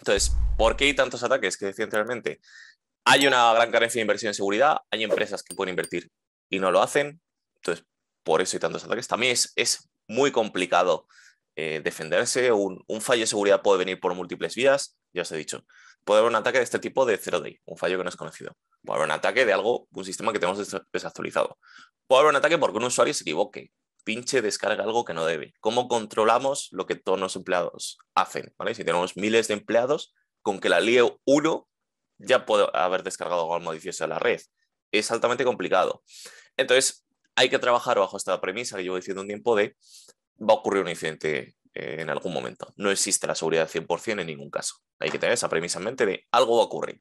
Entonces, ¿por qué hay tantos ataques que decía anteriormente? Hay una gran carencia de inversión en seguridad, hay empresas que pueden invertir y no lo hacen, entonces por eso hay tantos ataques. También es, muy complicado eh, defenderse, un, fallo de seguridad puede venir por múltiples vías, ya os he dicho. Puede haber un ataque de este tipo de zero day, un fallo que no es conocido. Puede haber un ataque de algo, un sistema que tenemos desactualizado. Puede haber un ataque porque un usuario se equivoque pinche descarga algo que no debe. ¿Cómo controlamos lo que todos los empleados hacen? Si tenemos miles de empleados, con que la líe uno ya puede haber descargado algo malicioso a la red. Es altamente complicado. Entonces, hay que trabajar bajo esta premisa que llevo diciendo un tiempo de va a ocurrir un incidente eh, en algún momento. No existe la seguridad 100% en ningún caso. Hay que tener esa premisa en mente de algo va a ocurrir.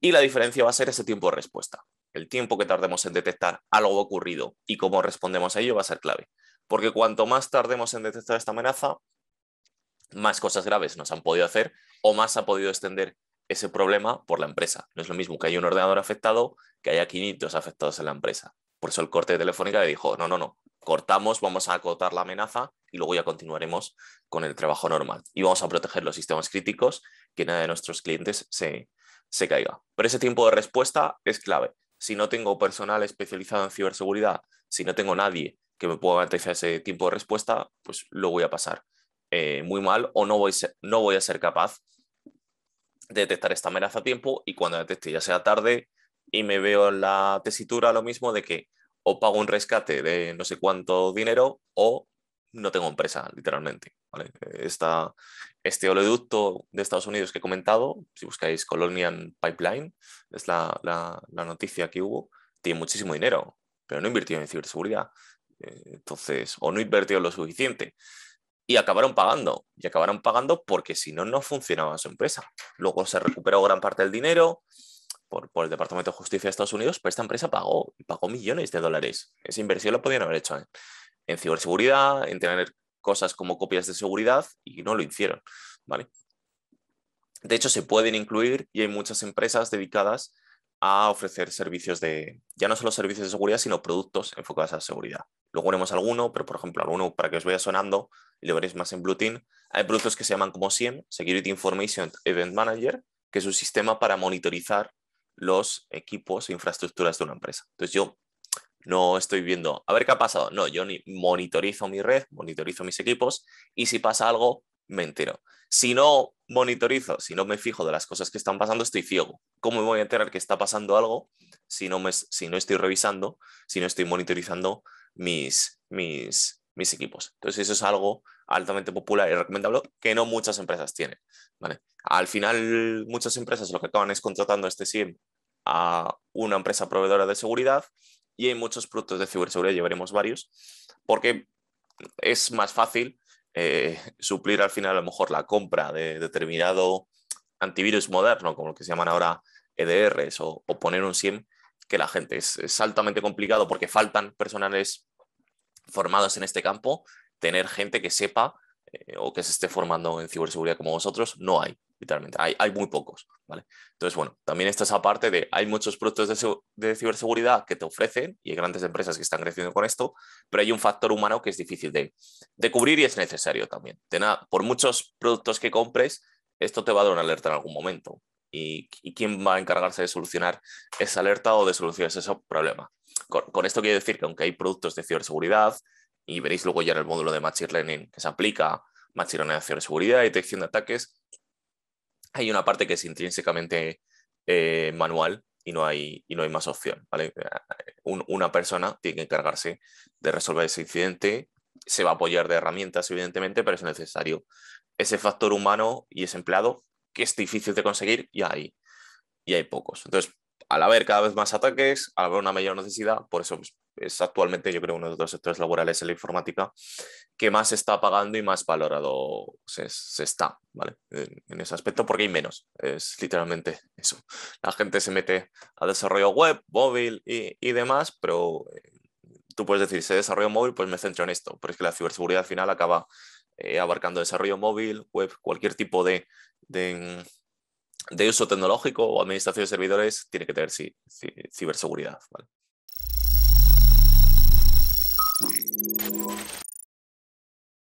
Y la diferencia va a ser ese tiempo de respuesta el tiempo que tardemos en detectar algo ocurrido y cómo respondemos a ello va a ser clave. Porque cuanto más tardemos en detectar esta amenaza, más cosas graves nos han podido hacer o más ha podido extender ese problema por la empresa. No es lo mismo que haya un ordenador afectado que haya 500 afectados en la empresa. Por eso el corte de Telefónica le dijo, no, no, no, cortamos, vamos a acotar la amenaza y luego ya continuaremos con el trabajo normal. Y vamos a proteger los sistemas críticos, que nada de nuestros clientes se caiga. Pero ese tiempo de respuesta es clave si no tengo personal especializado en ciberseguridad, si no tengo nadie que me pueda garantizar ese tiempo de respuesta, pues lo voy a pasar eh, muy mal o no voy, no voy a ser capaz de detectar esta amenaza a tiempo y cuando detecte ya sea tarde y me veo en la tesitura lo mismo de que o pago un rescate de no sé cuánto dinero o no tengo empresa, literalmente este oleoducto de Estados Unidos que he comentado, si buscáis Colonial Pipeline, es la, noticia que hubo, tiene muchísimo dinero, pero no invirtió en ciberseguridad. Eh, entonces, o no invirtió lo suficiente y acabaron pagando. Y acabaron pagando porque si no, no funcionaba su empresa. Luego se recuperó gran parte del dinero por, el Departamento de Justicia de Estados Unidos, pero esta empresa pagó, pagó millones de dólares. Esa inversión la podían haber hecho ¿eh? en ciberseguridad, en tener cosas como copias de seguridad y no lo hicieron, ¿vale? De hecho, se pueden incluir y hay muchas empresas dedicadas a ofrecer servicios de, ya no solo servicios de seguridad, sino productos enfocados a seguridad. Luego haremos alguno, pero por ejemplo, alguno para que os vaya sonando y lo veréis más en Team, Hay productos que se llaman como SIEM, Security Information Event Manager, que es un sistema para monitorizar los equipos e infraestructuras de una empresa. Entonces yo no estoy viendo a ver qué ha pasado. No, yo ni monitorizo mi red, monitorizo mis equipos y si pasa algo, me entero. Si no monitorizo, si no me fijo de las cosas que están pasando, estoy ciego. ¿Cómo me voy a enterar que está pasando algo si no, estoy revisando, si no estoy monitorizando mis, mis, equipos? Entonces, eso es algo altamente popular y recomendable que no muchas empresas tienen. Al final, muchas empresas lo que acaban es contratando este SIEM a una empresa proveedora de seguridad y hay muchos productos de ciberseguridad llevaremos varios, porque es más fácil eh, suplir al final a lo mejor la compra de determinado antivirus moderno, como lo que se llaman ahora EDRs, o, poner un SIEM, que la gente es, altamente complicado porque faltan personales formados en este campo, tener gente que sepa eh, o que se esté formando en ciberseguridad como vosotros, no hay literalmente. Hay, muy pocos, ¿vale? Entonces, bueno, también esto es aparte de hay muchos productos de, ciberseguridad que te ofrecen y hay grandes empresas que están creciendo con esto, pero hay un factor humano que es difícil de, cubrir y es necesario también. De por muchos productos que compres, esto te va a dar una alerta en algún momento. ¿Y, quién va a encargarse de solucionar esa alerta o de solucionar ese problema? Con, con esto quiero decir que aunque hay productos de ciberseguridad, y veréis luego ya en el módulo de Machine Learning que se aplica, Machine Learning de ciberseguridad, detección de ataques, hay una parte que es intrínsecamente eh, manual y no hay, no hay más opción. ¿vale? una persona tiene que encargarse de resolver ese incidente, se va a apoyar de herramientas, evidentemente, pero es necesario ese factor humano y ese empleado que es difícil de conseguir y hay, y hay pocos. Entonces, al haber cada vez más ataques, al haber una mayor necesidad, por eso pues, es actualmente yo creo uno de los sectores laborales en la informática que más se está pagando y más valorado se, está, ¿vale? En, ese aspecto, porque hay menos, es literalmente eso. La gente se mete a desarrollo web, móvil y, demás, pero eh, tú puedes decir, si desarrollo móvil, pues me centro en esto, pero es que la ciberseguridad al final acaba eh, abarcando desarrollo móvil, web, cualquier tipo de, de uso tecnológico o administración de servidores tiene que tener ciberseguridad. ¿vale?